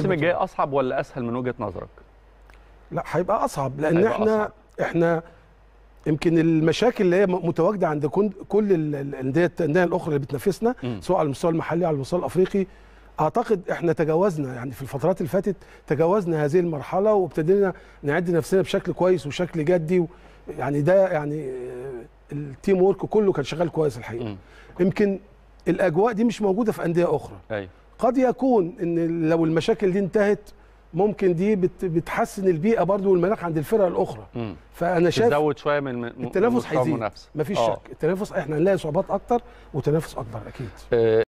الموسم الجاي اصعب ولا اسهل من وجهه نظرك؟ لا هيبقى اصعب لان هيبقى احنا أصعب. احنا يمكن المشاكل اللي هي متواجده عند كل الانديه الانديه الاخرى اللي بتنافسنا سواء على المستوى المحلي على المستوى الافريقي اعتقد احنا تجاوزنا يعني في الفترات اللي فاتت تجاوزنا هذه المرحله وابتدينا نعد نفسنا بشكل كويس وشكل جدي يعني ده يعني آه، التيم وورك كله كان شغال كويس الحقيقه يمكن الاجواء دي مش موجوده في انديه اخرى أيوة. قد يكون ان لو المشاكل دي انتهت ممكن دي بتحسن البيئه برضو والمناخ عند الفرق الاخرى مم. فانا شايف تزود شويه من الم... التنافس هيزيد مفيش آه. شك التنافس احنا هنلاقي صعوبات اكتر وتنافس اكبر اكيد أه